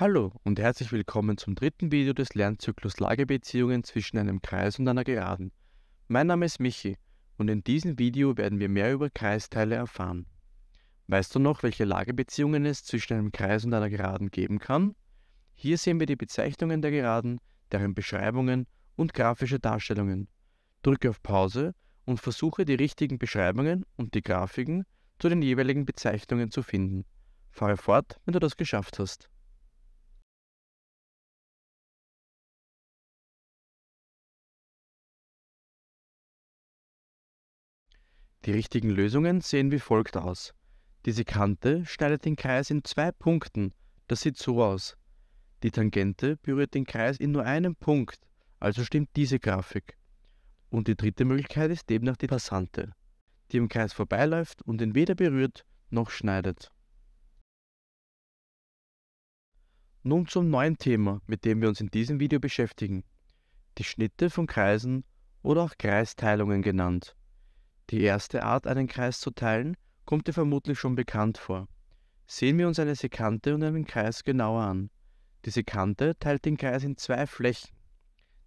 Hallo und herzlich willkommen zum dritten Video des Lernzyklus Lagebeziehungen zwischen einem Kreis und einer Geraden. Mein Name ist Michi und in diesem Video werden wir mehr über Kreisteile erfahren. Weißt du noch, welche Lagebeziehungen es zwischen einem Kreis und einer Geraden geben kann? Hier sehen wir die Bezeichnungen der Geraden, deren Beschreibungen und grafische Darstellungen. Drücke auf Pause und versuche die richtigen Beschreibungen und die Grafiken zu den jeweiligen Bezeichnungen zu finden. Fahre fort, wenn du das geschafft hast. Die richtigen Lösungen sehen wie folgt aus. Diese Kante schneidet den Kreis in zwei Punkten. Das sieht so aus. Die Tangente berührt den Kreis in nur einem Punkt, also stimmt diese Grafik. Und die dritte Möglichkeit ist demnach die Passante, die im Kreis vorbeiläuft und ihn weder berührt noch schneidet. Nun zum neuen Thema, mit dem wir uns in diesem Video beschäftigen. Die Schnitte von Kreisen oder auch Kreisteilungen genannt. Die erste Art, einen Kreis zu teilen, kommt dir vermutlich schon bekannt vor. Sehen wir uns eine Sekante und einen Kreis genauer an. Die Sekante teilt den Kreis in zwei Flächen.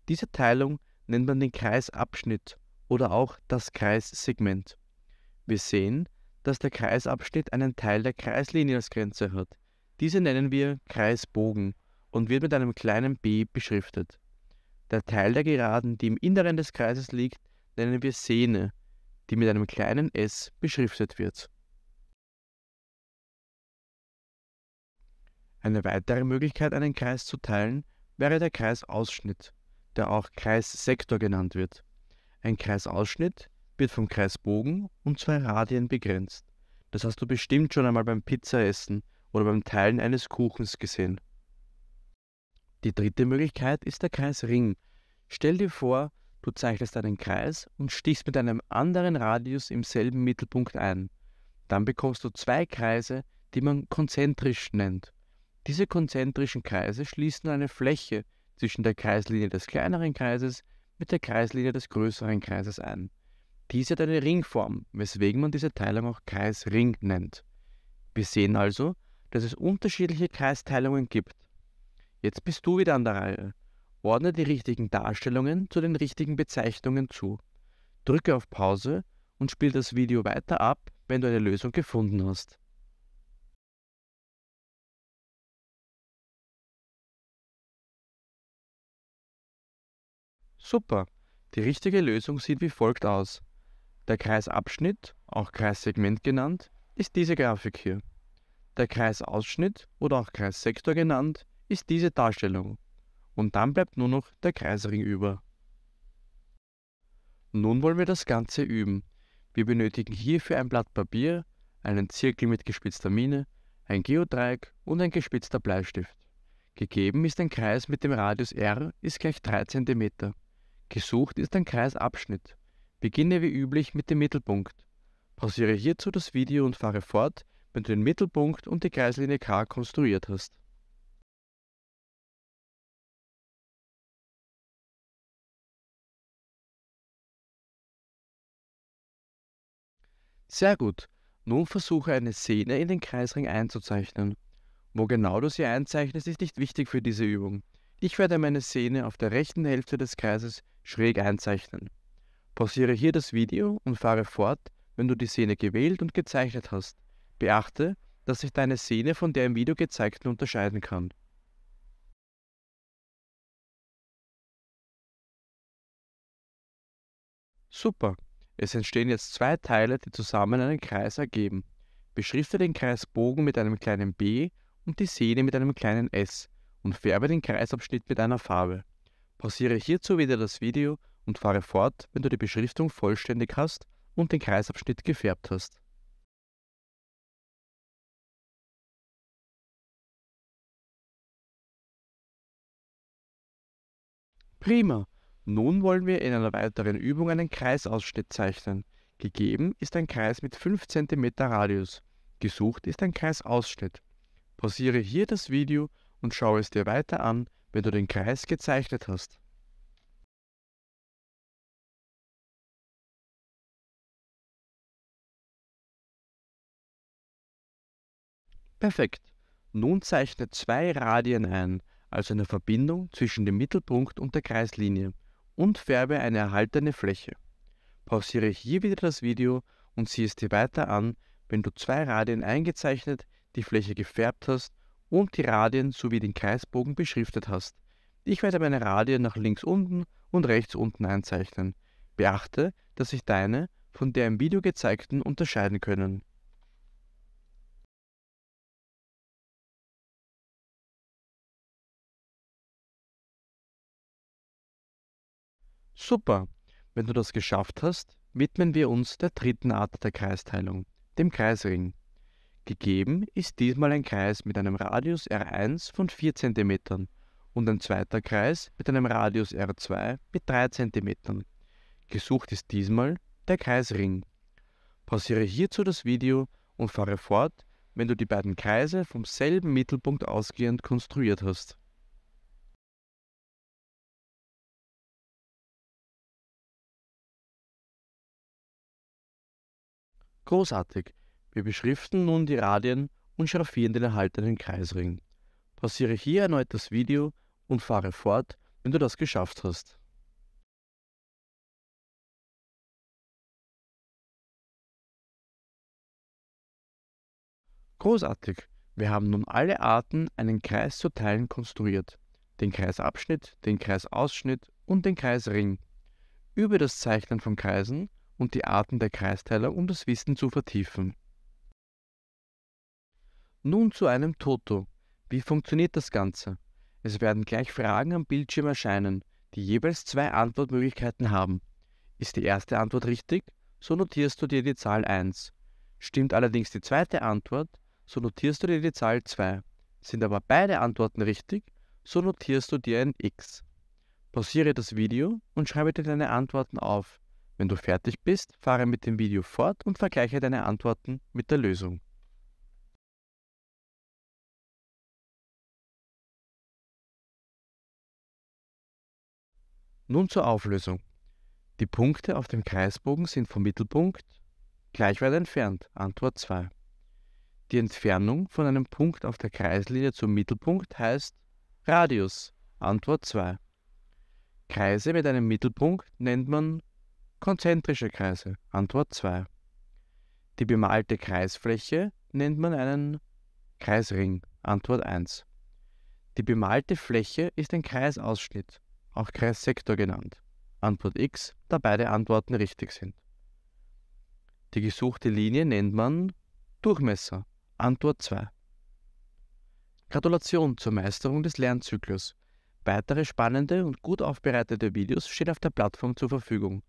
Diese Teilung nennt man den Kreisabschnitt oder auch das Kreissegment. Wir sehen, dass der Kreisabschnitt einen Teil der Kreislinie als Grenze hat. Diese nennen wir Kreisbogen und wird mit einem kleinen b beschriftet. Der Teil der Geraden, die im Inneren des Kreises liegt, nennen wir Sehne die mit einem kleinen s beschriftet wird. Eine weitere Möglichkeit, einen Kreis zu teilen, wäre der Kreisausschnitt, der auch Kreissektor genannt wird. Ein Kreisausschnitt wird vom Kreisbogen und zwei Radien begrenzt. Das hast du bestimmt schon einmal beim Pizzaessen oder beim Teilen eines Kuchens gesehen. Die dritte Möglichkeit ist der Kreisring. Stell dir vor, Du zeichnest einen Kreis und stichst mit einem anderen Radius im selben Mittelpunkt ein. Dann bekommst du zwei Kreise, die man konzentrisch nennt. Diese konzentrischen Kreise schließen eine Fläche zwischen der Kreislinie des kleineren Kreises mit der Kreislinie des größeren Kreises ein. Dies hat eine Ringform, weswegen man diese Teilung auch Kreisring nennt. Wir sehen also, dass es unterschiedliche Kreisteilungen gibt. Jetzt bist du wieder an der Reihe. Ordne die richtigen Darstellungen zu den richtigen Bezeichnungen zu. Drücke auf Pause und spiel das Video weiter ab, wenn du eine Lösung gefunden hast. Super! Die richtige Lösung sieht wie folgt aus. Der Kreisabschnitt, auch Kreissegment genannt, ist diese Grafik hier. Der Kreisausschnitt oder auch Kreissektor genannt, ist diese Darstellung und dann bleibt nur noch der Kreisring über. Nun wollen wir das Ganze üben. Wir benötigen hierfür ein Blatt Papier, einen Zirkel mit gespitzter Mine, ein Geodreieck und ein gespitzter Bleistift. Gegeben ist ein Kreis mit dem Radius r ist gleich 3 cm. Gesucht ist ein Kreisabschnitt. Beginne wie üblich mit dem Mittelpunkt. Pausiere hierzu das Video und fahre fort, wenn du den Mittelpunkt und die Kreislinie K konstruiert hast. Sehr gut. Nun versuche eine Szene in den Kreisring einzuzeichnen. Wo genau du sie einzeichnest, ist nicht wichtig für diese Übung. Ich werde meine Szene auf der rechten Hälfte des Kreises schräg einzeichnen. Pausiere hier das Video und fahre fort, wenn du die Szene gewählt und gezeichnet hast. Beachte, dass sich deine Szene von der im Video gezeigten unterscheiden kann. Super! Es entstehen jetzt zwei Teile, die zusammen einen Kreis ergeben. Beschrifte den Kreisbogen mit einem kleinen b und die Sehne mit einem kleinen s und färbe den Kreisabschnitt mit einer Farbe. Pausiere hierzu wieder das Video und fahre fort, wenn du die Beschriftung vollständig hast und den Kreisabschnitt gefärbt hast. Prima! Nun wollen wir in einer weiteren Übung einen Kreisausschnitt zeichnen. Gegeben ist ein Kreis mit 5 cm Radius. Gesucht ist ein Kreisausschnitt. Pausiere hier das Video und schaue es dir weiter an, wenn du den Kreis gezeichnet hast. Perfekt. Nun zeichne zwei Radien ein, also eine Verbindung zwischen dem Mittelpunkt und der Kreislinie und färbe eine erhaltene Fläche. Pausiere hier wieder das Video und sieh es dir weiter an, wenn du zwei Radien eingezeichnet, die Fläche gefärbt hast und die Radien sowie den Kreisbogen beschriftet hast. Ich werde meine Radien nach links unten und rechts unten einzeichnen. Beachte, dass sich deine von der im Video gezeigten unterscheiden können. Super! Wenn du das geschafft hast, widmen wir uns der dritten Art der Kreisteilung, dem Kreisring. Gegeben ist diesmal ein Kreis mit einem Radius R1 von 4 cm und ein zweiter Kreis mit einem Radius R2 mit 3 cm. Gesucht ist diesmal der Kreisring. Pausiere hierzu das Video und fahre fort, wenn du die beiden Kreise vom selben Mittelpunkt ausgehend konstruiert hast. Großartig! Wir beschriften nun die Radien und schraffieren den erhaltenen Kreisring. Passiere hier erneut das Video und fahre fort, wenn du das geschafft hast. Großartig! Wir haben nun alle Arten, einen Kreis zu teilen, konstruiert. Den Kreisabschnitt, den Kreisausschnitt und den Kreisring. Über das Zeichnen von Kreisen und die Arten der Kreisteile, um das Wissen zu vertiefen. Nun zu einem Toto. Wie funktioniert das Ganze? Es werden gleich Fragen am Bildschirm erscheinen, die jeweils zwei Antwortmöglichkeiten haben. Ist die erste Antwort richtig, so notierst du dir die Zahl 1. Stimmt allerdings die zweite Antwort, so notierst du dir die Zahl 2. Sind aber beide Antworten richtig, so notierst du dir ein X. Pausiere das Video und schreibe dir deine Antworten auf. Wenn du fertig bist, fahre mit dem Video fort und vergleiche deine Antworten mit der Lösung. Nun zur Auflösung. Die Punkte auf dem Kreisbogen sind vom Mittelpunkt gleich weit entfernt, Antwort 2. Die Entfernung von einem Punkt auf der Kreislinie zum Mittelpunkt heißt Radius, Antwort 2. Kreise mit einem Mittelpunkt nennt man Konzentrische Kreise. Antwort 2. Die bemalte Kreisfläche nennt man einen Kreisring. Antwort 1. Die bemalte Fläche ist ein Kreisausschnitt, auch Kreissektor genannt. Antwort X, da beide Antworten richtig sind. Die gesuchte Linie nennt man Durchmesser. Antwort 2. Gratulation zur Meisterung des Lernzyklus. Weitere spannende und gut aufbereitete Videos stehen auf der Plattform zur Verfügung.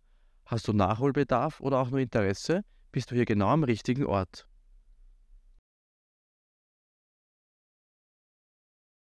Hast du Nachholbedarf oder auch nur Interesse, bist du hier genau am richtigen Ort.